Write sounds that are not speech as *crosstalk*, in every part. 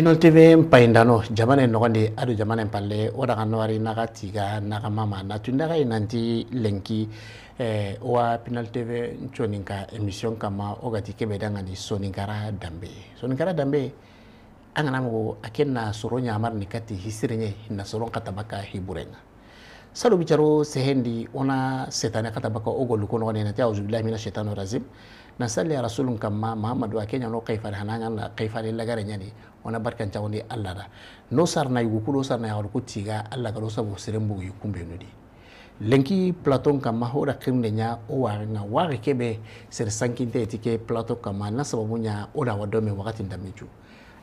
pinol tv n payindano jamana in nɔgɔndi ado jamana in palle o daga nɔwari naga tiga naga mama natu naga yi nanti lenki eh, wa pinol tv n coni kama o kebe dangani soninkara danbe soninkara danbe an kana mɔgɔ a kɛ na sɔrɔ ɲamari na sɔrɔ katabaka hiburenga salo bicharo sehendi ona setane katabaka ogoluko nɔgɔni auzubillahi mina shaitani razim nasalli ala rasulun kamma mahamadu a keña no kayfare hanañalla kayfare lagare ñani wona barkan allah da no sarna yugu kuɗo sarna yahol ko tiga allah gaɗo sabu serenbugu yukkumbenudi lenki platon kamma hoɗa kirde ña o warenga ware keɓe sere sankinte ti ke platon kamma na sababu ña oɗa waddome wakati dammicu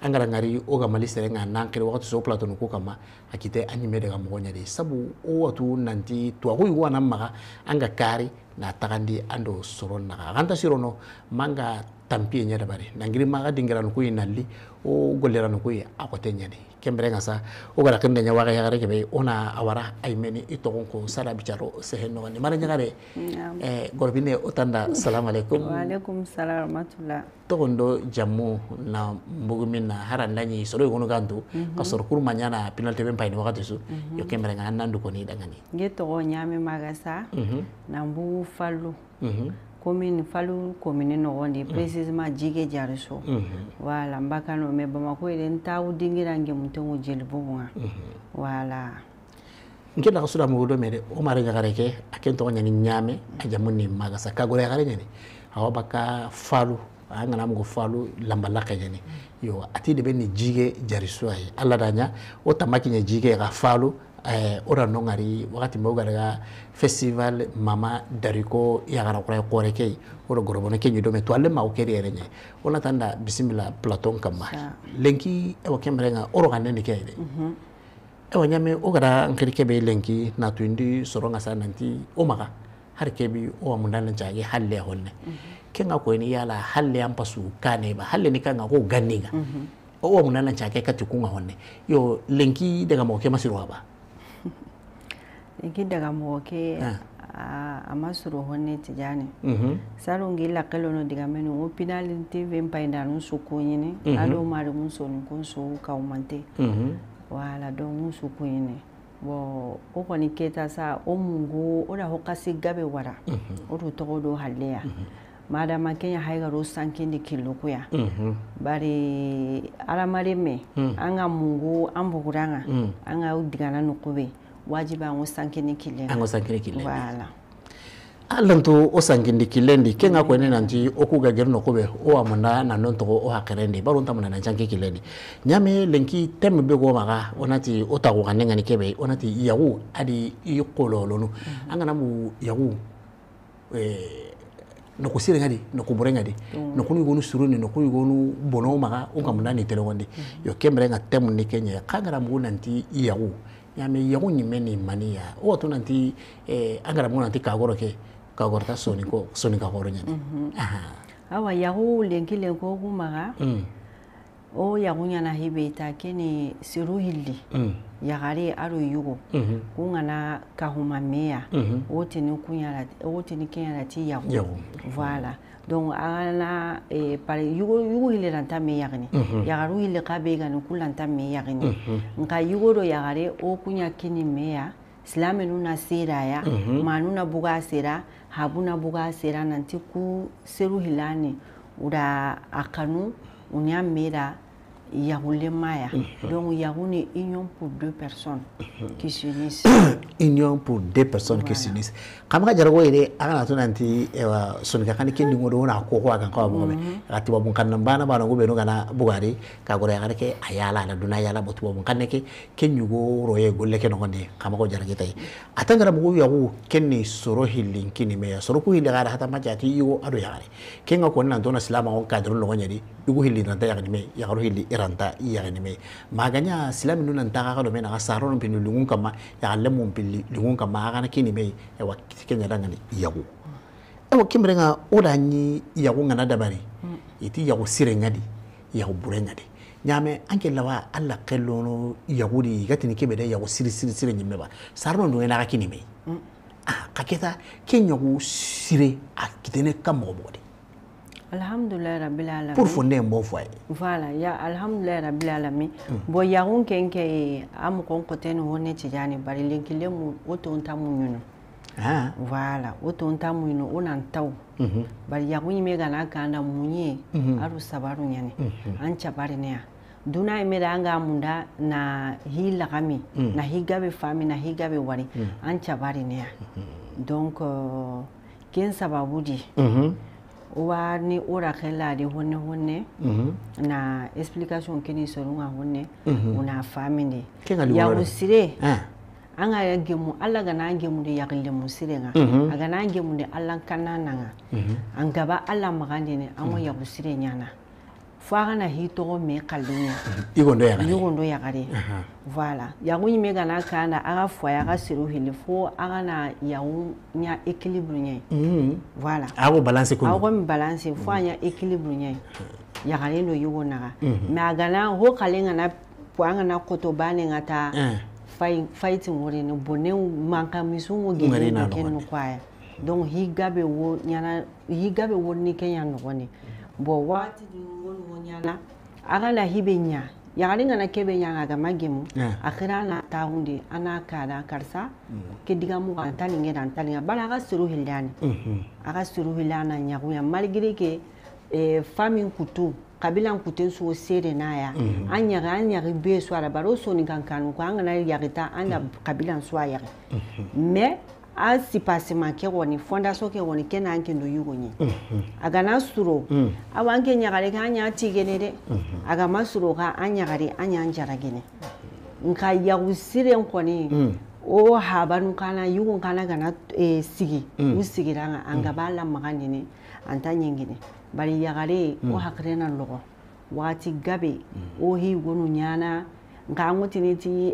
an gara ngari o ga mali sere nga nan kiri wakati so platon ko kama akite anyime daga mogonya de sabu o watu nanti tuwa huyu wana maga anga kaari na tagandi ando soro naga ganta sirono manga tampiye ɲɛ dabari nangiri maga dingiranu kuyi nalli o golliranu kuyi a kote ɲani kembere ga sa o gara kende ɲa waga yagare kebe ona awara aymeni i togon ko sala bicaro sehe nogo mara ɲagare eh, gorobine otanda tanda salamu alaikum waalaikum salam rahmatullah togon do jamu na mbugumin na hara ndañi soro i gonu gantu mhm. ka soro kurma ɲana penalti ben payini wagati su mhm. yo kembere ga an nandu koni dangani ge togo ɲame na mbugu mhm. fallu komi falu komini nɔgɔn de mm. precisement jige jariso wala mm-hmm. n ba nɔ mɛ bamako yɛrɛ n taw dingira n gemu o jeli bugu kan wala mm-hmm. n kena ka sura mugo do mɛ dɛ o mara ɲagare kɛ a kɛ n tɔgɔ ɲani ɲaamɛ a jamu ni magasa ka gɔrɔ ɲani awa ba falu a ngana mugo falu lambala ka ɲani yo ati de bɛ ni jige jariso ye ala da ɲa o tamaki ɲɛ jige ka falu eh, wagati nongari wakati mbogara festival mama dariko yagarakura kore kei ora gorobona kenyu do metwale ma okeri erenye ona tanda bisimila platon kama lenki ewa kemrenga oro kanene kede mm -hmm. ewa nyame ogara nkiri kebe lenki na twindi soronga sana nti omaga har kebi o mundana jage halle honne mhm. kenga ko ni yala halle ampasu kane ba halle ni kanga ko ganiga mm -hmm. o mundana jage honne yo lenki daga mo kemasiro ba kida ga mɔgɔ ke ah. a ma sɔrɔ hɔnɛ tɛ jani mm-hmm. saro ngi la kalo no diga menu pinali te ven pa inda no su ko mm-hmm. mun so kun so ka mm-hmm. wala don mun su ko yini bon o keta sa o mungo o da hokasi gabe wara o do tɔgɔ do haleya madama kenya haigaro sankindi kilokuya bari alamari me mm. an ga mungu an buguranga mm. an ga digana nukube wajiba an o san kelen kelen an o san o san kelen kelen kenga ko ne nanti o ku o amanda na non o hakere ndi baro ntamana na janke kelen di nyame lenki tem be maga onati o kanenga ni kebe onati yawu adi i kololo mm-hmm. angana mu yawu eh noko ngadi noko ngadi mm. noko ni mm-hmm. gonu suru ni gonu bono maga o kamanda ni tele wonde yo kemre nga ni kenya kagara mu nanti yawu yame yago nyime ni mani ya o to nanti eh, angara mo nanti kagoro ke kagoro ta soni ko soni kagoro nyane mhm. aha awa yago lengi lengo kumaga mm. o yago nyana hibe ta keni siru hilli mm. yagare aro yugo mm -hmm. kungana kahuma mea o -hmm. o teni kunyala o teni kenyala ti yago yago voilà mm -hmm donc agana eh, par yugo yugo ile lanta me yagni mhm. yagaru ile kabe gani kulanta me yagni mhm. nka yugo ro yagare o kunya kini meya silame nuna sera ya mhm. manu na buga sera habuna buga sera nanti ku seru hilani ura akanu unya mera Yahoulemaya. Mm Donc Yahou est union pour deux personnes qui s'unissent. union pour deux personnes voilà. qui s'unissent. Quand on a dit que on nanti sonika kani kindi ngodo na kokwa kan kwa mome. Kati babu kan nan bana bana gobe ngana bugari ka gore ya ayala na duna yala botu babu kan ke kenyu go roye golle ke nonde kama ko jarage tai. Atangara mugo Yahou kenni soro hilinkini me ya soro ku hilagara hata majati yo ado yare. Kenga ko nan dona silama on kadro igu hillinanta yagnime yagaru hilli iranta yagnime maganya silami nu nanta ga galo mena gasaro nu pinu lungun kama yagalle mun pilli lungun kama agana kinime ewa kenya dangani yagu ewa kimrenga odanyi yagu ngana dabari mm. iti yagu sirenga di yagu burenga di ñame anke lawa alla kellono yagudi gatini keɓede yago siri siri mm. ah, sire ñimmeba sarno ndugenaxa kinimey a xa keta ke ñagu sire a kitene kam moxo alhamdulilayi rabil alamin pour fo nden bon foyer voilà ya alhamdulilayi rabil alamin mm. bon ken kɛ ye a mɔgɔn kɔtɛ ni hone cɛja ni bari lenkilen mu o ton ta mu ah. voilà o ton ta mu ɲunu o taw mm bari yakun yi me gana ganda mun ye mm aru sabaru ɲani mm -hmm. an cabari ne ya duna yi mera munda na hi lagami mm. na hi gabe fami na hi gabe wari mm. an cabari ne ya mhm. donc euh, ken sababu di mm wa ni ora khela de honne honne mhm. na explication kini sorunga honne mm -hmm. una famine ya usire ah. Eh. an ga yage mu ga na ge mu de yakile mu sire nga mm -hmm. aga na ge de ala kana nga an gaba ala magande ne an wa ya usire nyana *laughs* *laughs* fo a kana h'i tɔgɔ mɛn yagare voilà yago ɲi me kana kan na a ka foye a ka hili fo a kana yago ɲa équilibre ɲɛ voilà a ko balance ko a ko mi balance fo a ɲa équilibre ɲɛ yagalen do yigo naga mais mm-hmm. a ho kalen kana po an koto bane ka ta eh. fayitin ne bonne manka misun gele ne ke kwaya donc higa wo ɲana higa wo ni kɛ ya nɔgɔ ne bon wagati mɔgɔ ɲana a ka lahi bɛ ɲa kebe ŋana kɛ bɛ ɲa a gama n'a taahun ana an n'a kada karisa kɛ diga muga an ta nin kɛra an ta nin bari a ka soro hilani a ka soro hilana ɲaguya malgré que fa min kutu kabila n kuten so sere n'a ya an ɲaga mm-hmm. an ɲagi bee so a la bari o soni kan ko an kana yagita an ka mm-hmm. kabila n so a yagi mais mm-hmm an sipasema kɛ kɔni fɔndaso kɛ kɔni kɛ n'an kɛ do yugo ɲɛ mhm. a kana suro mhm. aw an kɛ ɲagare ka anya y'an tigɛnɛ dɛ mhm. a ma suro ka anya ɲagare anya y'an gene nka yagu siren kɔni o habanu kana yugo kana e sigi u sigira an ka an ka b'a lamaga ɲinɛ an ta ɲɛgɛnɛ bari yagare o hakilina lɔgɔ wagati gabe o higonu nyana nka an ko tini ti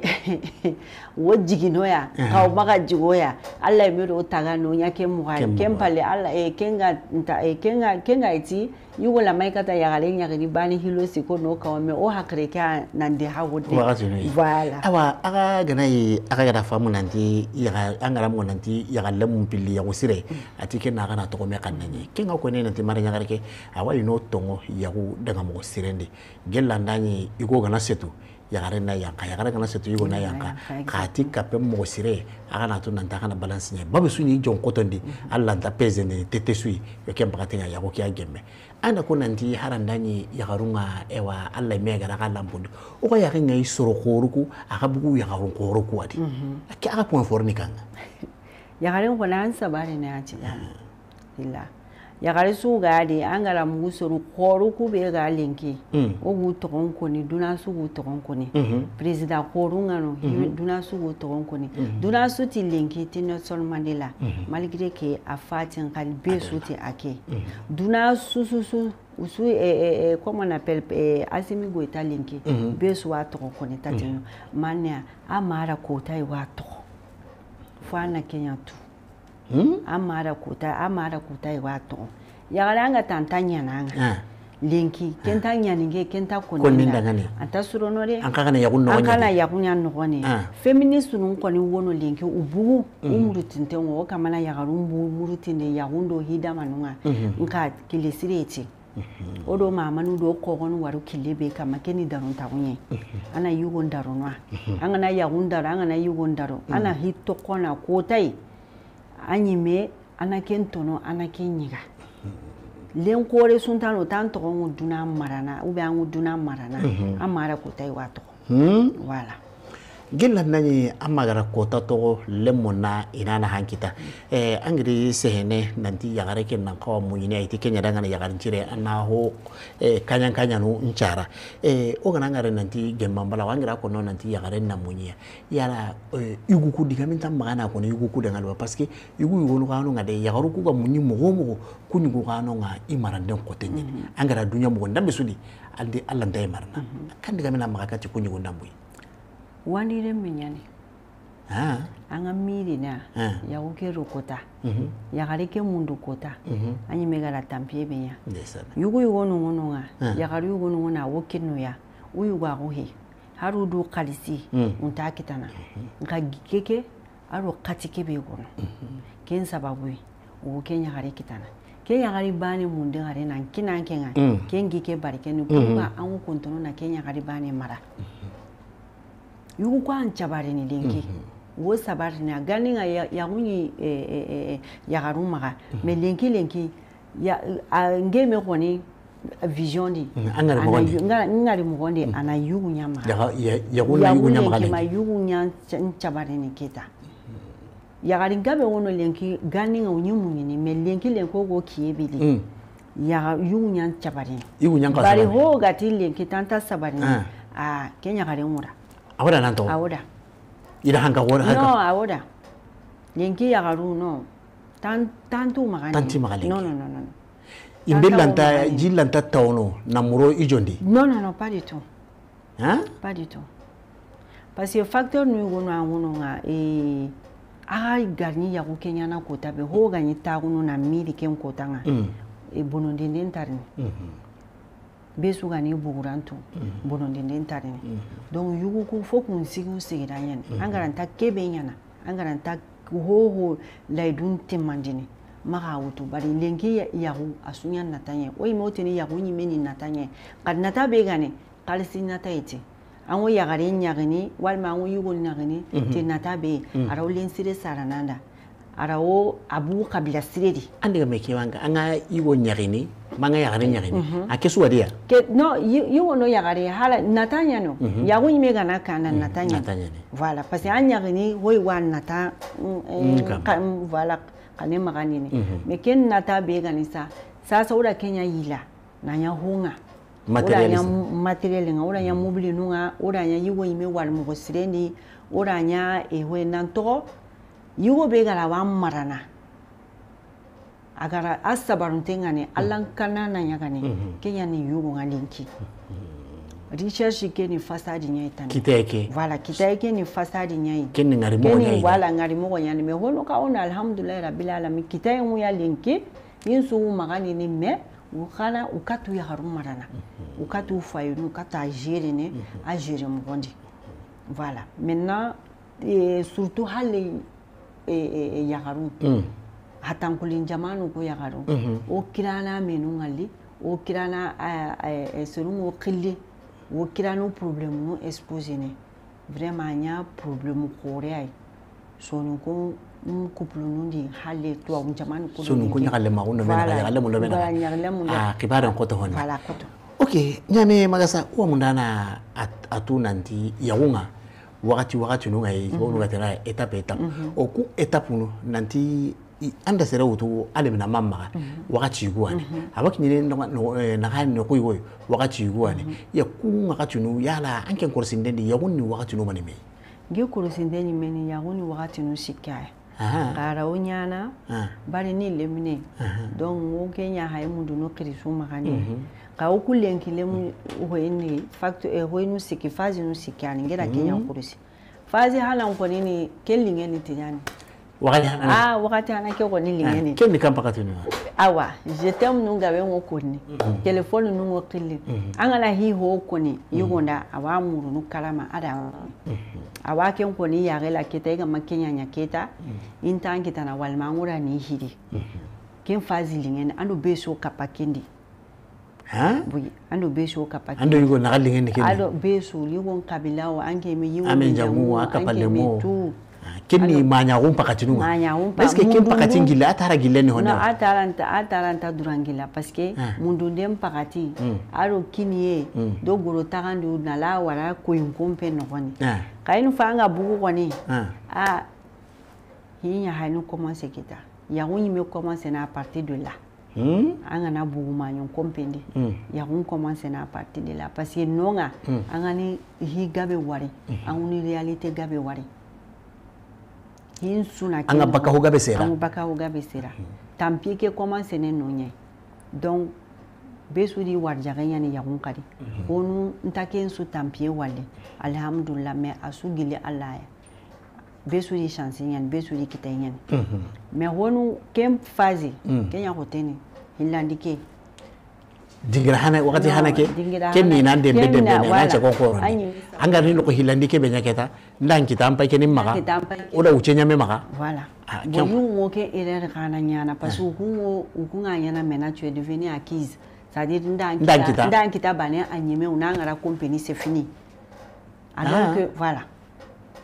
wo jigino ya ka o maga jigo ya ala mi do taga no nya ke muga ke mpale ala e eh, kenga nta e eh, kenga kenga iti yugo la mai kata ya gale nya ni hilo si ko no ka me o hakre ka nan de ha wode voilà awa aga gana yi aga gana famu nan ti ya an gara mo nan ti ya gale mu pili ya usire ati ke na gana to ko me kan nan kenga ko ne nan ti mara nya gare ke awa ino tongo ya ku daga mo sirende gelanda ni igo gana setu yagare na yan ka yagare kana setu yugo na yan ka k'a ti kape mɔgɔ sire a kana to nanta a kana balansi ɲɛ ba bɛ su n'i jɔn kɔtɔn de mm-hmm. hali lanta peze ne te te su ye bɛ kɛ yago k'iya gɛmɛ an ko nanti haranda ɲi yagaru ka ɛwa ala mɛ gara ka lambondi o ka yaga ŋa i sɔrɔ koroku a wadi a ka point fort ni kan *laughs* yagare kɔni an saba de ne y'a yagare sugu k'a de an kala mugu soro kɔɔru k'u bɛ k'a lenke hmm. o k'u tɔgɔn kɔni dunansu k'u tɔgɔn kɔni mhm. peresidan kɔɔru ka no mhm. dunansu k'u tɔgɔn kɔni mhm. dunansu ti lenke ti nelson mandela malgré que a fa tin ka be su ti a kɛ dunansu susu usu eh, eh, eh, comme on appelle eh, asimi goyita lenke mm -hmm. be su a tɔgɔ kɔni ta ti mm -hmm. maniya a mara kota ye wa tɔgɔ fo a na kɛɲa tu mm -hmm. a mara kota a mara kota ye wa tɔgɔ yagara an ka ta n ta ɲana an ah. ka lenki ke ah. n ta ɲaninge ke n ta kɔnina an kana yagu ɲa nɔgɔ ne ah. feministe nu kɔni wono lenki u bugu u murutinte mm. ŋo o kamana yagaru bu murutinde yagun do hidamanu ka mm-hmm. nka ka kilesiri ye ten mm-hmm. o do mamanu do kɔgɔni kilebe kama ke ni daruntagun ye mm-hmm. ana yugo n darunu a an kana yagun daro an kana yugo n daro mm. ana hi tɔkɔna kota an ɲi me ana ke n tɔnɔ ana ke n lenkore sun tan o t'an tɔgɔ ko dunan marana an ko dunan marana an mara ko ta ye wa tɔgɔ wala hmm? gilla nanyi amagara kota togo lemmo inana hankita mm. eh angiri sehene nanti yagare ke nan kawa munyine aiti kenya danga na yagarin cire na eh kanyan kanyan nchara eh o ngare nanti gemmambala wangira ko non nanti yagare na munyiya yala eh, ku diga magana ko ne ku danga lo parce que yugu no kanu ngade yagaru ku ga munyi mo mo kunyu ko kanu nga imaranden ko tenyen mm-hmm. angara dunya mo ndambe sudi alde alla ndai marna mina mm-hmm. magaka ci kunyu ndambuyi wanire menyane an ka miirina yago ke rokota mhm. yagare ke mundu kota an ɲime gala tanpie be ya yugu yugo nungu nunga yagari yugo nungu na wo kinuya u yugo ago he har u du kalisi mm. n t'a mhm. mhm. e? kitana nka keke aro kati ke be gono sababu ye u ke kitana ke ɲagari bane munde gare na n kinan ke ŋa ke n mm. gi ke bari ke kontono na ke ɲagari bane mara kwa yugun cabarini lenke mm-hmm. wo sabarini a gani ka yagun ye yagarun me lingi lingi ya nge mm-hmm. mm-hmm. me kɔni vision di ngari mɔgɔn de ana yugun ɲa magayagulema nyama nchabari ni kita yagari gabe wono lenki gani ka ɲi muɲini mais lenki lenko ko kiebili mm. ya yaga yugun ɲa cabarini bari ho gati lenki tanta sabari a ah. ah, kenya gari wura Ahora, Nato. Ahora. ¿Y las hankahuanas? No, ahora. Yenki yagaru no. Tan, tantu magani. Tanti magani. No, no, no, no. Imbe lanta, taono, namuro ijondi. No, no, no, pas du tout. Hein? Pas du tout. Parce que facteur nu gono angono nga e ay garni yago kenya na kota be ho ganyi tagono na miri ken kota nga. Ah. Mm. Eh, e bonondenden tarin. Mm -hmm be su ka ni buguran tun bonodinden ta dene donc yugu fo kun sigiw sigira ɲɛna mm-hmm. an garanta ke be ɲana an garanta hoho layidun te mandini maga wutu bari lenki yagu a suɲa nata ɲɛ o yima o teni yagu ɲime ni nata ɲɛ kadi nata be gane kalisi nata ye te an ko yagare ɲagini walima an ko yugo ɲagini mm-hmm. te nata be ye mm-hmm. araw lensire sarananda arao abu kabila siri de an daga mai kewa iwo nyarini manga ka yagare ɲagini mhm. a kɛ suwa de ya no iwo no mhm. yagare hala nata ɲa no yago ɲime na kana mhm. natanya ɲa voilà parce que an ɲagini hoyi wa nata mm, eh, mm, mm, voilà kane maganini mais ken nata bega gani sa sasa woda kenya yila na ɲa ho ŋa oranya materiel nga oranya mobili nu nga oranya yiwo ɲime wali mɔgɔ sire ni oranya ehwe nanto yiwo be gara a b'an marana a gara a sabarunte ŋani alan hmm. kana na ɲagani hmm, hmm. ke ɲa ni yugo ŋa linki recherche ke ni fasadi ɲa itani kitaye ke voilà kitaye ke ni fasadi ɲa ye ke ŋarimogo ɲa ye voilà ŋarimogo ɲa ni mais hono ka ona alhamdulilahi rabil alamin kitaye ŋu ya linki yin sugu maga ni ni mais u kana u ka t'u yagaru marana u ka t'u fayinu u ka t'a gere ni a gere mɔgɔndi voilà maintenant eh, surtout hali E, e, e, yagaru mm. hatankulin jamanu ko yagaru mm-hmm. o kirana menu ngali o kirana e, serun o kili o kirano problème no exposé ne vraiment n y'a problème kore ay sonu ko n couple nu di hali tubabu jamanu ko sonu ko nyagale ma ko no bena nyagale mo bena nyagale mo ah kibara ko to hona wala ko to okay nyame magasa o mundana at, atu nanti yaunga wagati wagati nu ka ye tubabu mhm. nu ka tɛ n'a ye étape étape mhm. o ko étape nu nanti an da sera wutu alimina mamma mhm. wakati yugo ani abaki ni na ga ni eh, kui yugo wakati yugo ani ya ku wakati nu yala an ken korsin den di ya wonni wakati nu mani me ge korsin meni ya wonni wakati nu sikaya garaonyana bari ni lemine donc wo ke nya hay mundu no kirisu magani mhm. ka wo kulen kile mu hoyni facto e eh, siki fazi nu sikani ngera mhm. kenya kurusi fazi halan ko ni kellinge ni ah wakati ana ah, ke kɔni liŋɛ ni ke ni kan pakati nu awa je t'aime nu gabe ŋo koni telefoni nu ŋo kili an kana hi ho koni mm-hmm. yigonda a b'a murunu kalama ada mm-hmm. a b'a kɛ kɔni yagɛ la keta i kama kɛ keta mm-hmm. in t'an kitana walima an ni hiri ken fa ziliŋɛ ni an do be so kapa kendi oui an do be so kapa kendi an do yigo naga liŋɛ ni kendi an do be so yigo kabila o an kinni mañagum pakatinu ma est ce que kin pakatin gilla a tara gilleni honne no a taranta a taranta parce que ah. mundunden pakati mm. aro kini ye mm. do goro tagandi u nala wara koyinkon pe nogoni ah. kayinu fa an ka bugu kɔni ah. a hin yahani commence kita yagun yime commence na partir de la Mm. an kana bugumaɲɔn kɔnpendi mm. yakun kɔmansɛnɛ a hmm. parti de la parce que nɔ ka ni higa wari hmm. an ni réalité ga bɛ wari kin suna an ka bakaho ga bɛ sera an ka bakaho ga bɛ sera tanpike kɔman sɛnɛ nɔ ɲɛ donc besu di warjaga yani yagun kadi mhm. onu ntake su tampie wale alhamdulillah mais su gili ala ya su di chance yani besu di kita yani mais mhm. wonu kem fazi mhm. kenya hoteni hilandike dingira hana wakati no, hana ke ke ni nan de be de be nan ce konko an ga ni ko hilandi ke be nyake ta ndan kita ampa ke ni maka oda uce nyame maka voilà ah, bon yu mo ke erreur kana nyana eh. parce que ku mo ku nga nyana mena tu es devenu acquise c'est-à-dire ndan kita ndan kita bane anyeme unangara compagnie c'est fini alors que ah. voilà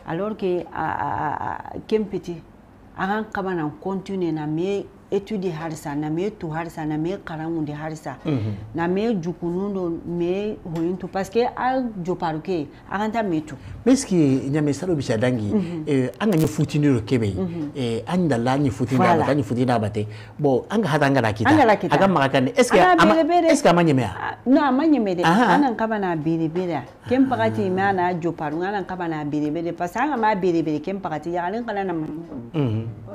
alors que kempiti akan kaba nan continue na me étude harisa na me to harisa na me karangu de harisa mm -hmm. na me jukunu do me hoyin to parce que a jo paruke a kanta me to mais ce qui nya me salo bisha dangi mm -hmm. eh anga nyi futini ro kebe mm -hmm. eh anda la nyi futini voilà. da nyi futini abate bon anga hata anga la kita aga makaka ne est ce que ama est ce que ah, amanye me no amanye me de ana nkaba na bere bere kem ah. pakati me ana jo paru ana nkaba na bere bere parce que anga ma bere bere kem pakati ya kana na mm -hmm.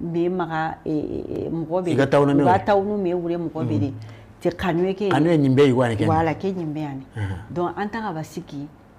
me maga mugo be ba taunu me wure mɔgɔ be de tɩ kanue ke wala ke yĩmbe yane donc an taga ba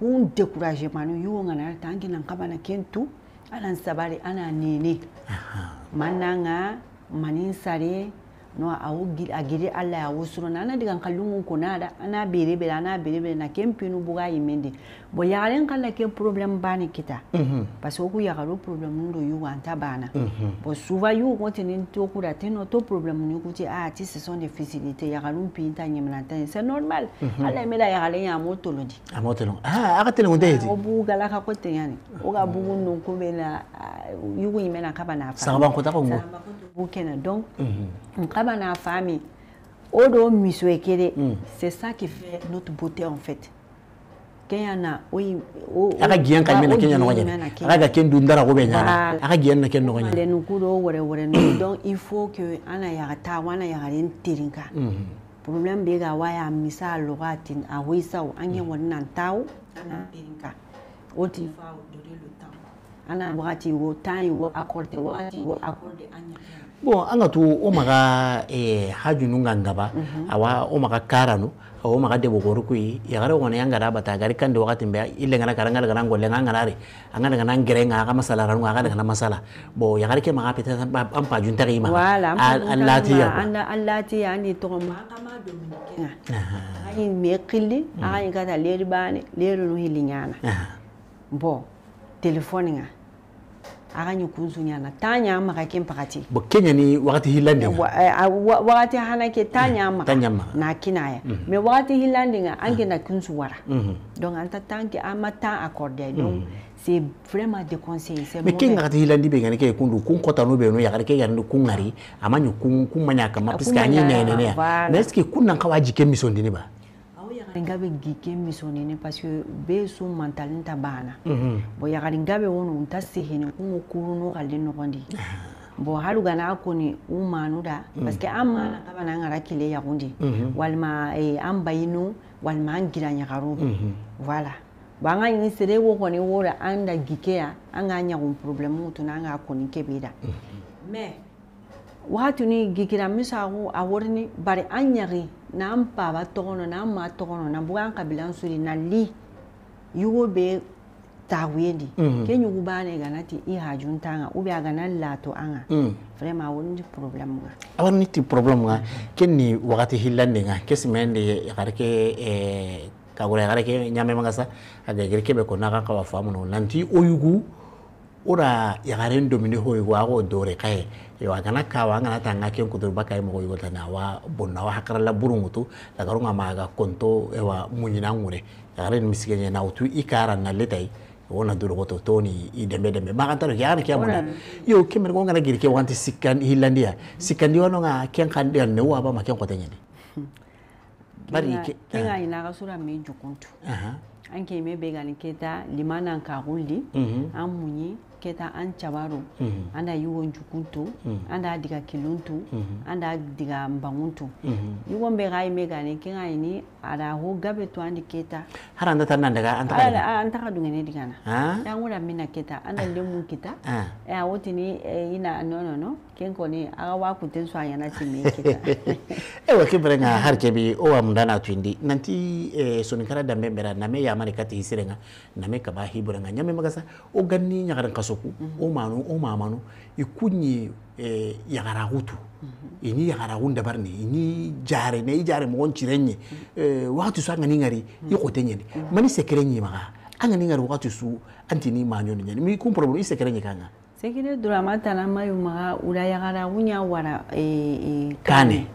kun découragement nu yiwo ŋana tangi an kenan kama na ken tu ana sabari ana nene man na manin sare no awo a giri alla ya wosurona ana digan kallungun konada ana berebere ana berebere na ken buga yimendi bo yagaren kalla ke problème bani kita mhm. parce que oku yagaro problème nu do yugo anta bana mhm. bo souvent yugo kontini tokuda teno to problème nu kuti a ah, ti ce sont des facilité yagarun pinta ñeminantani c'est normal mhm. alla yimela yagaren ya mo tolondi amo tolon a ah, ah, ka telengun teyeti o bugala ka ko teyani oga bugu nun kubena yugo yimena kabana fa sangaban kota ko ngo bukena donc nka kaba n'a fa min o don miso ye kelen mm. c'est ça qui fait notre beauté en fait kenya na o ye o a ka jɛn ka ɲɛna kenya ɲɔgɔn ɲɛna a ka kɛ dun dara ko bɛ ɲana a ka jɛn na kɛ ɲɔgɔn ɲɛna lɛnuku dɔ wɛrɛ wɛrɛ ninnu hmm. donc il faut que an na yaga taa wa an na yagalen teri kan hmm. problème bɛ ka wa y'a misa a lɔgɔ a ten a hoyi sa o an ɲɛ kɔni na n taa o an na teri kan o tigi fa o dɔ de lo ana wagati wo tan wo accorde wagati wo accorde an bon an ka o maga eh, haju nu ka ngaba mm -hmm. awa o maga kara o maga debo koru kuyi yagare kɔni an kada bata gari kan de wakati bɛ i lɛngana kara an ka lɛngana ngɔlɛ an kana re nga an ka ranu an ka lɛngana masala bon yagare kɛ maga pɛtɛ an pa jun tɛgɛ ma voilà an lati ya an lati ya ni tɔgɔ ma an ka ma don min kɛ an leri bani leri nu hili ɲana bon telefɔni kan aga ɲi kun su ɲana ta ɲa maga ken pagati bon kenya ni wagati hillandinga wagati hana ke ta ɲa maga na kinaya me wagati hillandinga an kena kun su wara donc an ta tan ke an ma accordé donc c'est vraiment déconseillé c'est mais ken ngati hilandi be ngane ke kundu kun kota no be no yagare ke yarni kun ngari ama ɲi kun kun manya kama parce que ne ne ne est ce que kun nan kawaji ke misondini ba yagaringa bɛ gike misonini parce que bee su mantalin ta banna mhm. bɔn yagaringa bɛ wono ah. u ta sehini kungo kurunu kale nɔgɔn di bon hali gana kɔni u da mm. parce que an mana kabana an kara kile yagun di mhm. walima e, an bayinu walima an gira ɲagaru mhm. voilà bon an ka ɲini sere wo kɔni wo da an da gike ya an ka ɲagun problɛmuw tuna an k'a kɔni kebe da mais wagati ni gikira misago a worini bari an ɲagi n'an paba tɔgɔnɔ n'an ma tɔgɔnɔ na buga an kabilan suri na li yugo be taguye di mm-hmm. ke ɲugu bane gana ti i hajun ta ga ubi a gana lato an ga mm. vraiment a worini ti problème ga a worini ti problème mm-hmm. ga ke ni wagati hillande ga ke simen de yagari eh, kagura yagari ke ɲamemagasa a gegiri ke be ko naga kawa famu no nanti o yugu ora yagaren domine hoy wa go dore kae yo agana ka wa ngana tanga ken kudur ba kae mo go tana wa bonna wa hakara la burungutu la garunga maga konto ewa munyina ngure yagaren misigenya na utu ikara na letai wona duro goto toni i dembe dembe ba kantaro ya ana kiamuna yo kemer go ngana girke wanti sikkan hilandia sikkan diwono nga ken kan dia ne wa ba maken ko tenyene *laughs* bari ke kenga ah. ina ga sura me jukuntu aha anke me be ga ni keta limana ka gulli mhm. an munyi kɛta an caba ro mhm. an da yiwon jukun to mhm. an da diga kiluntu to mhm. an da diga bangun to yiwon bɛ gai me gane ke gai ni ada ho gabe to an keta har an da daga an ta an ta ne diga na dan wura mina keta an da ah. lemu kita eh a woti ni e, ina no no no ken ko ni aga wa ku ten so yana ti me keta *laughs* e wa ke brenga har ke o wa munda twindi nanti sonikara dambe mera na me ya mani isirenga na me kaba hiburenga nyame magasa o ganni nyagaran soku o manu o mamanu ikunyi e eh, yagaragutu ini e yagaragun dabar ne ini e jare ne i jare mogon cirenye eh, wakati su angani ngari i kote mani sekere maga angani ngari wakati su antini manyoni nyene mi kun problem i sekere nye kanga sekere durama tana mayu maga ula yagaragun ya wara kane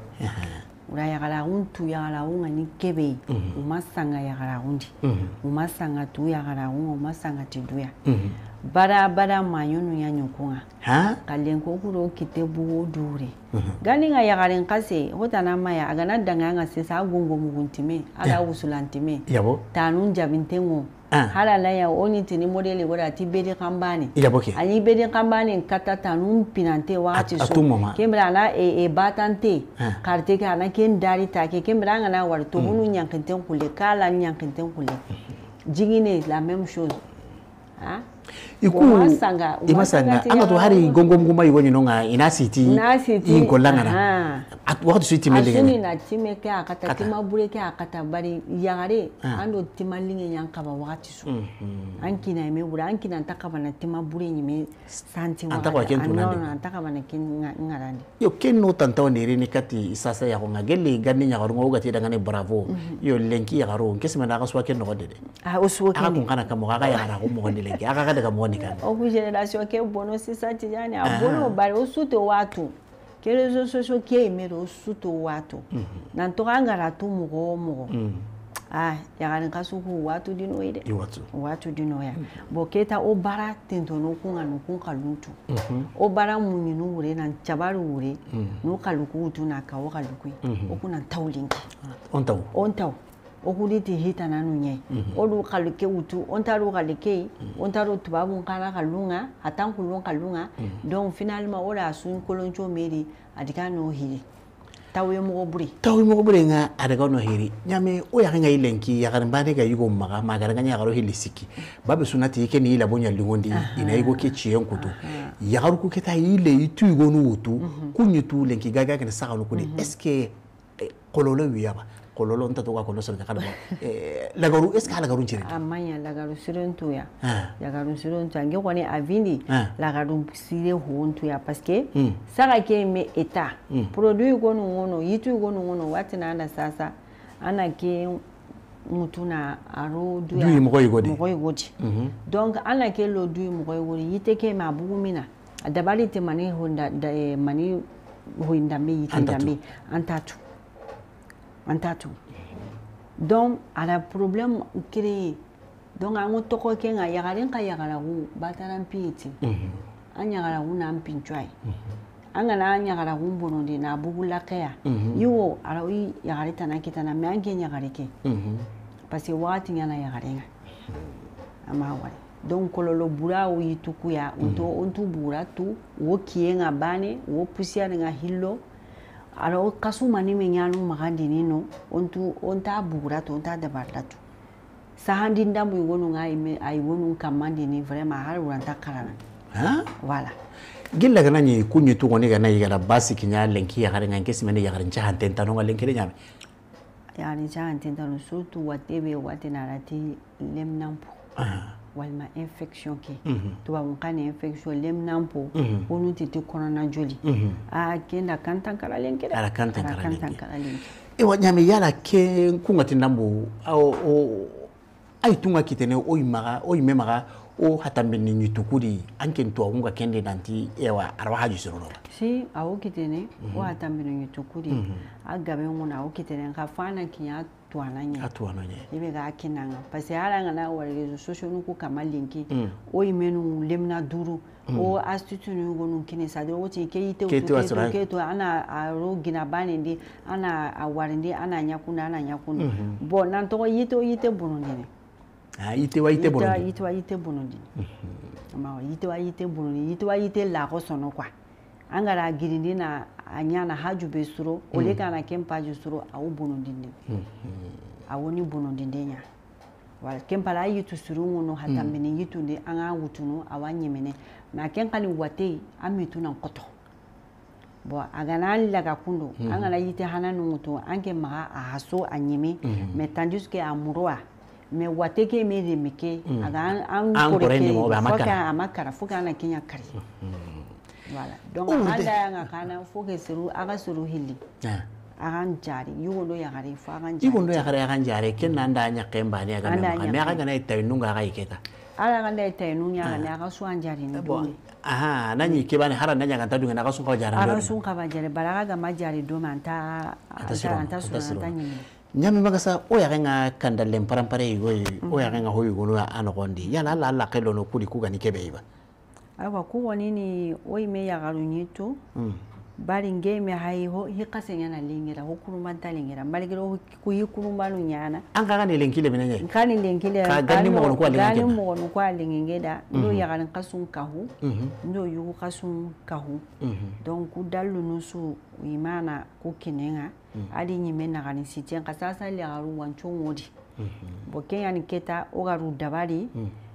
ura yagaragun tu yagaragun ani kebe uma sanga yagaragun di tu yagaragun uma sanga ti duya mhm bara-bara maɲunu ya ɲukunga kalen kokuro kite bugo dure gani nga yagaren kase hotana maya agana danga nga sesa agongo muguntime ala wusulantime tanu jabintengo hala laya oni tini modele wada ti bede kambani ani bede kambani kata tanun pinante waati so kembra ana e, e batante karte ke ana ken dari take kembra nga na war to kule kala nyankinten kule jigine la même chose imasanga anga to hari gongo mguma iwo nyino nga inasiti nasiti ingolangana wakati suiti melinga asuni na time ke akata tima bure ke akata bari yagare ah. ando tima linge yanka ba wakati su mhm. anki na me bura anki na taka bana tima bure nyime santi wa antaka ken tunande antaka bana ken ngarande yo ken no tanta wa nere ne kati isasa ya ko ngagele ganni nya garungo gati daga ne bravo mhm. yo lenki ya garo kesima na ka swa ken no de de ah o swa ken ka kana kamo ka ya garo mo ne lenki aka kale kamuone kale okugeneration ke bono sisati yani abono bari osuto watu ke réseau sociaux ke emere osuto watu mhm. nantoka ngara tu mugo mugo mhm. ah yagani kasuku watu dinoyi de watu watu dinoya mhm. bo keta o bara tentono kunga nukun kalutu o bara muɲinu wure nan cabari wure n'u kaluku na kawo kalukui o kunan tawlinki on taw okuli ti hitana nu ɲɛ mhm. olu kalike wutu on taru kalike ye mhm. on tubabu kana kalun ka a tan kulun kalun ka mhm. donc finalement o la meri adiga n'o tawe mogo tawe mogo nga adiga n'o hiri ɲame o yaga ɲa i lenki ka yigo maga magara ga ɲagaro hili siki babe sunati i ni i labo ɲalingondi ina yigo ke ciyen kutu yagaru ku keta i le i tu yigo nu lenki gaga kene saganu kude est ce que kololo wiyaba kololo nta toka kono ka kɔlɔlɔ lagaru est ce que lagaru jiri a lagaru siren to ya lagaru siren to ya nge kɔni lagaru sire hon ya parce que hmm. saka ke me eta hmm. produit kɔni kɔnɔ yitu kɔni kɔnɔ watina na sasa ana ke mutu na aro du ya mɔgɔ yi godi mɔgɔ yi mhm. donc ana ke lo du mɔgɔ yi godi yite ke ma bugu min na a te mani honda eh, mani hoindambe yitindambe an tatu antatu donc ala problème créé donc an ko tɔgɔ kɛ nka yagalen ka yagalagu batara piye ten an yagalagu n'an pincɔ ye an kana an yagalagu bɔnɔden n'a bugulakɛya i wo ala i yagare tana kɛ tana mɛ an kɛ yagare kɛ parce que wagati ɲana yagare ka an b'a wari donc kɔlɔlɔ bura o y'i tukuya o t'u bugura tu o kiye ka bane o pusiya ni ka ara o kasu mani me ɲanu magan dini no on t'a bugura to on t'a dabarila to sahandin damu wonu ay wonu kammandini vraiment har wuranta karana voilà gilla gana ni kunyi tu ngoni gana yigara basi kinya lenki ya garin anke simene ya garin jahan tenta no lenki nyame yani jahan tenta no surtout watebe watenarati lemnampo ah walima infection kɛ tubabukan infection lemnanpo olu tɛ tɛ kɔnɔna joli a kenda kantankaralen kɛ dɛ kɛ ewa ɲaami yala ke kunga tɛ nanbo ay tunga kitɛnɛ o maga o mɛ maga o hatambe ni nyitukuri anke ntuwawu kende nanti ewa arawa sorono si awo kitene mm -hmm. o mhm. hatambe ni nyitukuri mm -hmm. agabe ngona awo kitene ka kinya tuwana nya ibe ga kinanga parce ala ngana wa rezo social nuku kama linki mm. o imenu lemna duru mm. o astutu ni ngonu kine sa dero wotin ke ite o ke to ana aro gina bani ndi ana awarindi ana nyakuna ana nyakuna mm -hmm. bo nan to yite yite bunu ne yite wa yite burundi yite wa yite burundi ama yite wa yite burundi yite wa yite lago sɔnɔ kuwa an kana girindi na a ɲa haju be soro o le kana kɛ npaji soro awo bonondinde awo ni bonondinde ɲa wala kempala a yitu surun ŋunu hatamini yitunde an ka wutunu awa ɲemene ma kɛn kani wate an mituna kɔtɔ bɔn a kana an kundo an kana yite hana ni ŋutu an a haso a ɲeme mɛ hmm. tandis ke mɛ wa tɛ de mi mm. kɛ mm. ah. a ma kalan a ma kalan fo k'an na kɛɲɛ kari wala donc an da yan ka k'an na fo maga sa o yaxe kanda kandalen paranpare yigo ye o renga nga hoyigonu a noxondi la ala lo no kudi ku gani kebe yiba aywa ku woni ni wo yime ya galunyitu mm bari ngeme hay ho hikase nyana lingira hukuruma talingira maligiro ku yikurumalu nyana an kaga ne lenkile mena kani lenkile ka gani mo ko alingira gani mo ko ko alingeda mhm. ndo ya kan kasun kahu mhm. ndo yu kasun kahu mhm. donc ku dallu nusu imana ku kinenga ali nyime na kan sitien kasasa le garu wancho ngodi bo kenyani keta o dabari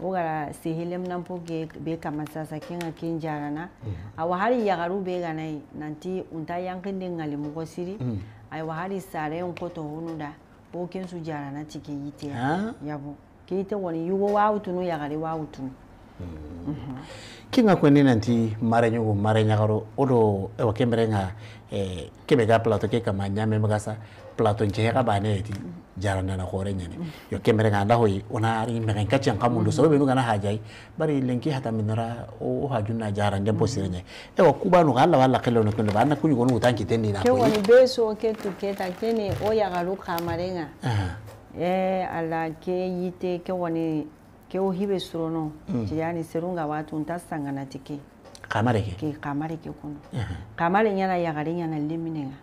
wogara sehelem nampo ge be kamasa sa kinga kinjara na mhm. awa hari yagaru be ganai nanti unta yankinde ngali mugo siri mhm. ay wa hari sare on koto hununda o kensu jara na tike yite yabo ke ite woni yugo wa utunu yagare wa utunu mhm. kinga kwendi nanti mare nyugo mare nyagaro odo ewa kembere nga eh, kebe ga plato ke kama nyame magasa plato nche ka bane eti mm -hmm jarandana kore nyani yo kemere nganda hoyi ona megen kacen kamundo sobe benu gana hajai bari lenki hata minara o oh, hajuna jarande posire nyai ewa kuba no galla walla kelo no kendo bana kunyu gonu tanki tendi na hoyi woni beso ke tuketa kene o oh, ya garu kamarenga e ala ke yite ke woni ke o hibe surono tiyani hmm. serunga watu na tike kamareke ke kamareke kuno kamare nyana yagare nyana leminenga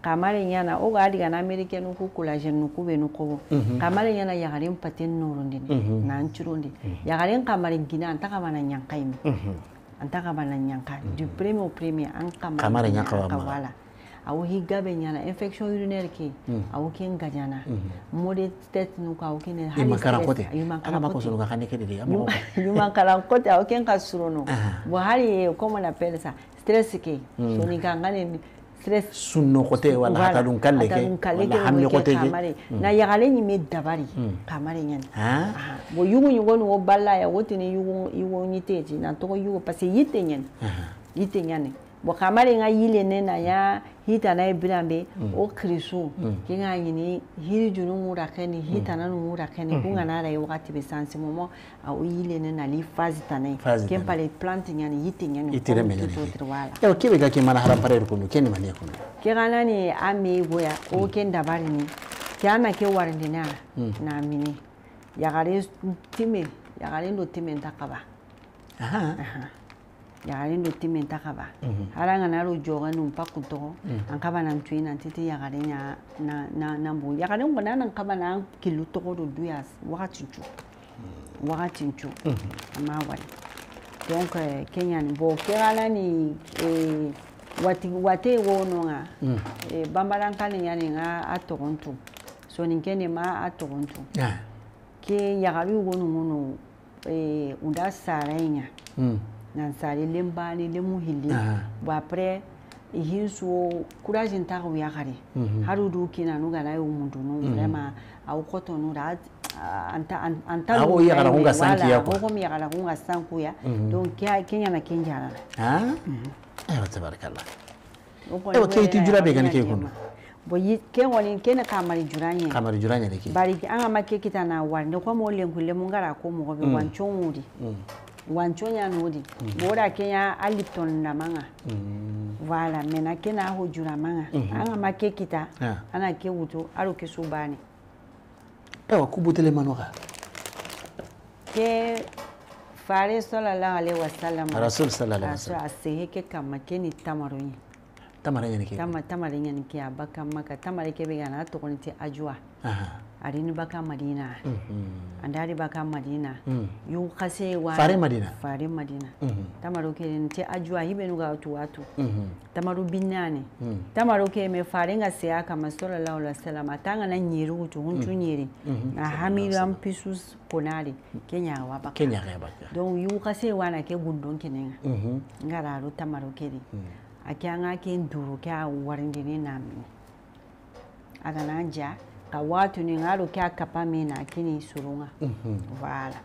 kamare mhm. nyana oga adiga na amerike nuku collagen nuku be nuku kamare mhm. nyana yagare mpaten norondini mhm. na nchurondi yagare kamare ngina anta kamana nyankaimi anta kamana nyanka du premier au premier an kamare nyaka wala awo higabe nyana infection urinaire ke mm-hmm. awo ke nganyana mode mm-hmm. tête nu ka awo ke hali makara kote ala ba ko ka ne ke de amma yuma kala kote awo ke ka surono bo hali comme on appelle ça stress ke mm. so ni ka stress sunno kote wala hata dun kalle ke wala hamle kote ke mm. na yagale ni me dabari mm. kamare nyani ha bo yugo yugo no balla ya wotini yugo yugo ni teji na to yugo parce yite nyani yite nyani bon nga yile ne na ya hita na ibira be mm. o krisu mm. ki yini hiri junu mura keni hita mm. na mura keni kunga nga na ra wakati be sansi momo a o yile ne na li fazi tanai ke pale plant nya ni hiti nya ni itire me ni wala yo ke ga ke mana hara pare ko ke ni mani ko ke gana ni ame goya o ke ndabari ni ke ana ke warndi na na mini yagare time yagare ndo time ndakaba aha aha yagaren do tɩ me n taka ba hal mhm. ãnga na rojoogã num pa kʋtgo mhm. n ka ba na n tõe na tɩ tɩ yagare yã na n boo yagare n gõna ka ba na n killu togdo du yaa wagati n cu wagati n mhm. donc kẽ yãni boo kɛga la ni wate woo nonga bãmba ra n ka le yã a tog n tʋm sonin-kẽ a tog n tʋm kẽ yagr no wẽnda e, saara e nansari le ni baani hili muhili bo après hin so courage n tag yagare mhm. har du kina nu gana yo mundu nu mhm. vraiment aw koto nu ra ah, ya yagara kunga sankiya quoi kom yagara kunga sankuya mhm. donc kenya na kenya na ah ayo tabarakallah ewa ke ti jura be gani ke kun boyi ke woni ke na kamari juranye kamari juranye ne ke bari anga ma ke kita na warne ko mo lengu mungara mun gara ko mo be wanchon wuri mm. wanco ɲano di mhm. bo da ke ya a liptɔnnama ga mhm. voilà mɛna ke na a hojurama ga mhm. an ga ma ke kita ana ke wuto aro ke so bane ayiwa ko botele ma nɔga ke fare sallallahu alaihi wasallam rasul sallallahu alaihi wasallam a sehe ke kama ke ni tamaro ye tamara ɲani ke tamara ɲani ke a ba kan maka tamara ke be gana a tɔgɔni tɛ ajuwa arini baka madina mm-hmm. andari baka madina mm. yu kase wa fare madina fare madina mm-hmm. tamaru ke nte ajua hibe nuga watu watu mm-hmm. tamaru binane mm. tamaru ke me fare nga se aka masallallahu alaihi wasallam atanga na nyiru tu huntu mm. nyiri na hamiru am pisus kenya wa baka kenya ga baka don yu kase wa na ke gundon kinenga ngara ro tamaru ke ri akianga ke nduru ka warindini namni agana -hmm ka wagati ni hali ukiwa akapa mina akini surunga mm -hmm. voilà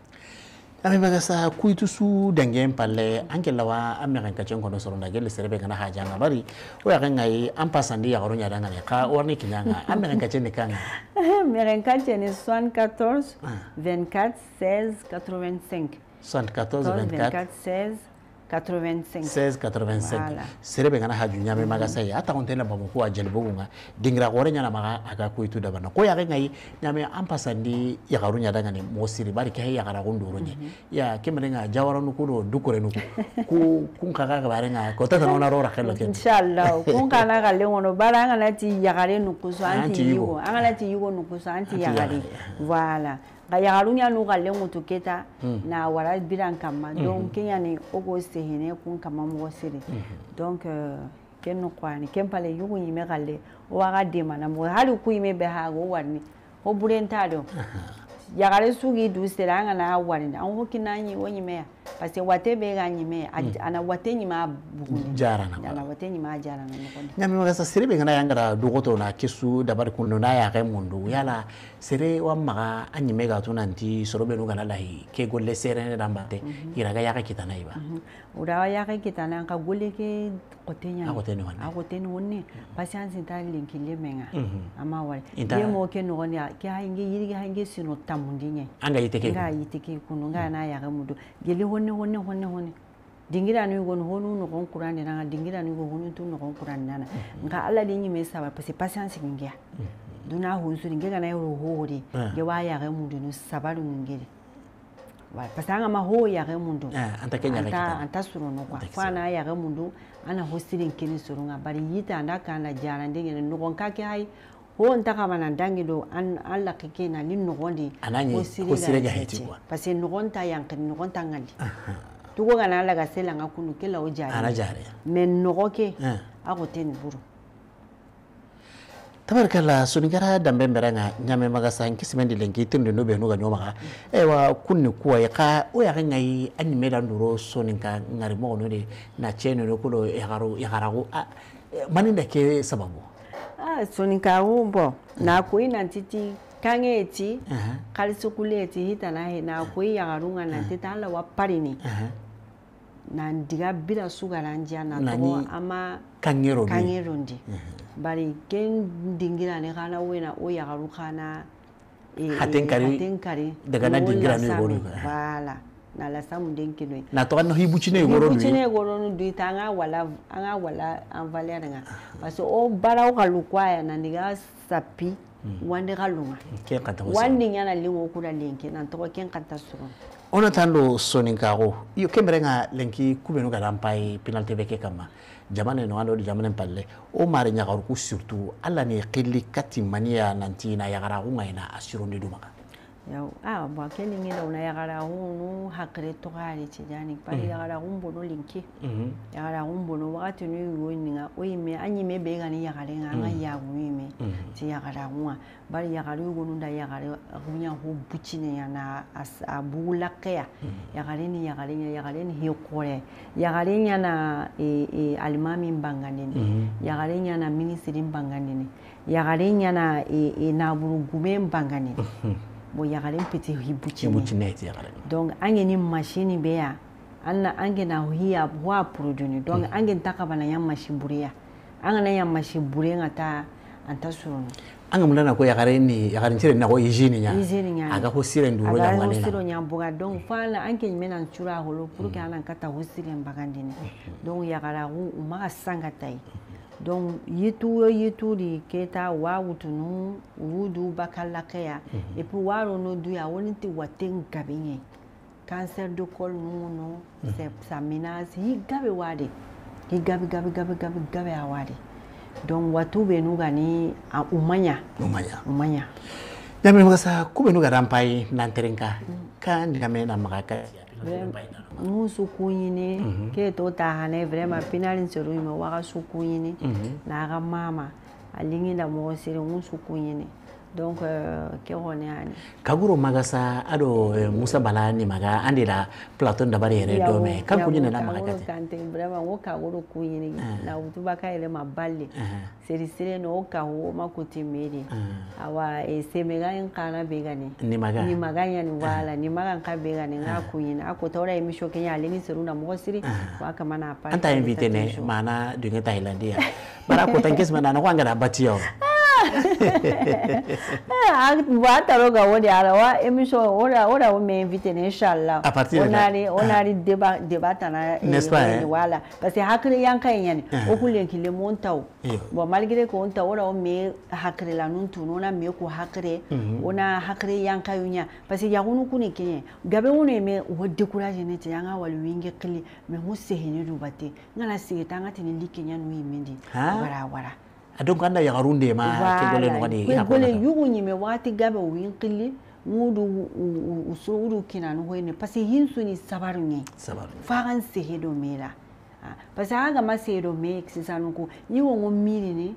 amebaga sa kuitusu dange palle anke lawa amme kan kacen kono soronda gele serebe kana haja nga bari o ya kan ngai an pasandi ya goronya danga ne ka warni kinyanga amme kan kacen ne kan amme kacen ne 74 24 16 85 74 24 16 85 16 85 voilà. serebe haju nyame maga aga kuitu da bana ko ya mhm. ko ta na rora kello ke inshallah *laughs* kun kana ka ya n'u ka lengutu keta hmm. na wara biran kama hmm. donc kenyani ogo sehene kun kama mogo siri hmm. donc euh, ken kwani ken pale yugu yime galle o waga demana mɔgɔ hali ku yime be haga o warini o buren ta *laughs* yagare sugi du sera an na warini an hokinan ye o yime ya parce que wate be ga ɲimɛ hmm. ana wate ɲima buguni ɲima jarana sere be gana yan gara dogotɔ na kesu dabari kundo n'a y'a kɛ mun yala sere wa maga a ɲimɛ ga to nanti sɔrɔ benu gana layi ke gole serɛnɛ da matɛ mhm. yiraga y'a kɛ kitana yiba mhm. urawa y'a kɛ kitana ka golle ke kote ɲa a kote ni wonne mhm. parce que an sin ta lenki le mɛ a ma wari ye mɔgɔ kɛ nɔgɔn ya ke hange yirigi hange sino tamundi ɲɛ an ga yiteke ga yiteke kundo nga hmm. n'a y'a kɛ mun do honne honne honne honne dingira ni gon honu no gon kurani na dingira ni gon honu tun no gon kurani na nka Allah din yi mai saba parce patience ngiya duna hunsu ni ngega na yoro hore ge wa ya ga mundu no eh, sabaru ngere wa parce anga ma ho ya ga mundu anta kenya ga kita anta suru no kwa kwa na ya ga mundu ana hostilin kini suru nga bari yita anda kana jara ndenge no gon ka ke hai ho ntaka bana dangi do an alla kike na ni nogondi ananye ko sire nya heti kwa parce que nogonta yankin nogonta ngandi tugo kana alla ga sela nga kunu kila o jari ana jari men nogoke ako ten buru tabarkala suninkara dambe nbɛrɛnga ɲamɛ maga sa n kisimendi lenki tindi no bɛ nuga ɲɔmaga ewa kun ni kuwa ye ka o yaga ŋayi a ɲimɛ da ndoro soninka ŋari mɔgɔ no de na cɛ nino kulo yagarago a mani ke sababu ah soninka umbo nakui nantiti kangeti kalisokuleti hitanahe nakui yagarunga nanti tala waparini na ndiga bila sugara nja na togo ama kangerondi bari ken ndingira ne kana wena o yagaru kana hatenkari daga na dingira ne gori wala na lasamu den kino ye natɔgɔ nɔ hibucine ye wɔrɔ hibucine ye wɔrɔ nu do ita wala an wala an valeur nga parce que o ka lukɔ a yana ni ka sapi mm. wande ka lunga wande ɲana len o kura lenke nan tɔgɔ kɛn ka ta sɔrɔ ona tan do soninkago iyo kembere nga lenki kubenu ga rampai e penalty beke e kama jamane no ando jamane palle o mare nyagaru ku surtout ala ne qilli kati mania nanti na yagara ku ngaina asironde dumaka yaw a ah, bwa ke ni ngina una yagara hunu hakre to gari ci jani pali yagara mm-hmm. humbo no linki mm-hmm. yagara humbo no wakati ni yo ninga oyi anyi me be gani yagare nga nga mm-hmm. ya gumi me yagara huma bari yagare yo nunda yagare hunya ho buci ne yana abula kaya yagare ni yagare ni yagare ni he yagare ni na alimami mbangane ni yagare ni na ministry mbangane ni yagare ni na e e naburu gume mbangane bon yagalen pete hibucinɛ donc an ge ni machine bɛ ya an na an gena hiya wa produni donc mm. an gen ta ka bana machine bureya an gana machine bure mulana ko na ko yijini nya yijini nya aga sire nduro nya ngane nya buga donc holo pour kata donc donc yitu yo yitu de keta wa wutunu wudu bakalakɛya mm -hmm. et puis wa rono duya woni te wate gabe cancer de col nu no mm -hmm. sa menace yi gabe wa de yi gabe gabe gabe gabe gabe a wa de donc watu be nu mhm. ka ni u ma ɲa u ma ɲa ku be nu ka ranpa ye n'an terenka ka lamɛn na maga Mm-hmm. Mm-hmm. n'u suku ɲini ke to tahane vraiment mm-hmm. pinali seru ɲume waga suku ɲini mama a lingi da mɔgɔ sere n'u suku ɲini donc ke kɔni yani kaguro maga ado eh, musa bala ni maga andi la platon da bari yɛrɛ dɔ kan kuɲi nana maga kate kante vraiment o kaguro kun ɲini eh. na utuba ka yɛlɛ ma eh. seri sere no o kago o ma kuti meri semega n kana be ni maga ni maga yani wala ni maga ka be gani nga na ko tawra emission kenya ale ni seru na mɔgɔ wa kama na pa anta invité ne mana dunga thaïlandia bara ko tankes mana na ko angara batiyo *laughs* on va Inch'Allah. À partir on de là. On a ah. débat, débat N'est-ce pas hein? Voilà. Parce que Hakri Yanka Yanni, au coulé qui le monte. Bon, malgré qu'on t'a on met Hakri la nuntu, on a mieux qu'on Hakri, on a Hakri Yanka Yunia. Parce que Yaruno Kuni Kenyan. Gabe on aimait ou décourager Net Yanga ou Winga Kili, mais Mousse Henu Rubate. N'a la Sétanga Tinili Kenyan Wimindi. Voilà, voilà donc anda yagarunde ma kegole no gani kegole yugo nyime wati gabe winkili wudu uso wudu kinan hoyne parce que hinsu ni sabaru ne sabaru faran sehe do mela ah, parce que aga ma sehe do me kisanu ko yiwo ngo miri ne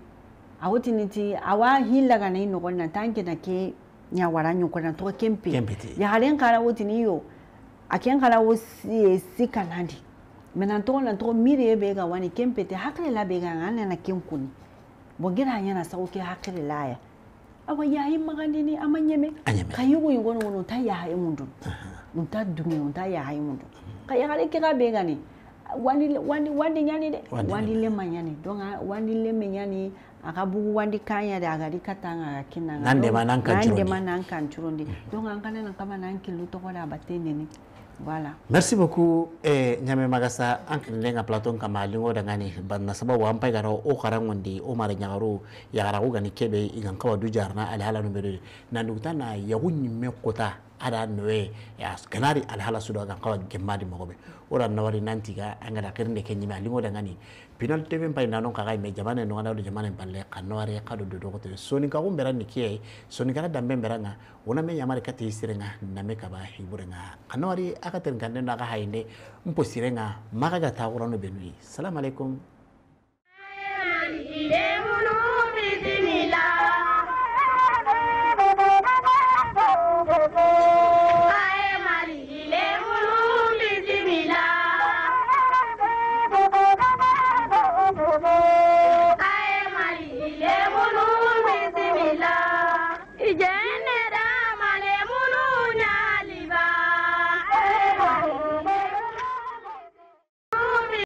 awoti ni ti awa hilaga ne no gonna tanke na ke nya wara nyuko na to kempe ya haren kala woti ni yo aken kala wo si kanandi menan to na to miri be ga wani kempe te hakle la be ga ngana na kenkuni bogira nyana sauke hakili laya awa yahi magandini ama nyeme kayogo yingono ngono ta yahi mundu unta dunge nta yahi mundu kayagare kega begani wandi wandi wandi nyani de wandi le manyani donc wandi le menyani aka bugu wandi kanya de aga di katanga aga kinanga nande manan kan nande manan kan churundi donc an kana nan kilu to ko da batene ni Voilà. Merci beaucoup eh nyame magasa anke lenga platon kama lingo da ngani banna sababu ampai garo o karangondi o mara nyagaro ya garago gani kebe igan kawa du jarna al hala no bere na nduta na yagunyi me kota ada noe ya kanari al hala sudo gan kawa gemadi mogobe ora nawari nantiga angada kirne kenyi ma lingo da ngani penalty be mpai nanon kaga me jamana no ngana do jamane balle kanore kado do do to soni ka umbera ni kiye soni kana dambe beranga ona me yamare kati sirenga na me kaba hiburenga kanori akaten gande na ga hainde mpo sirenga maga ga tawro no benui salam alaikum Oh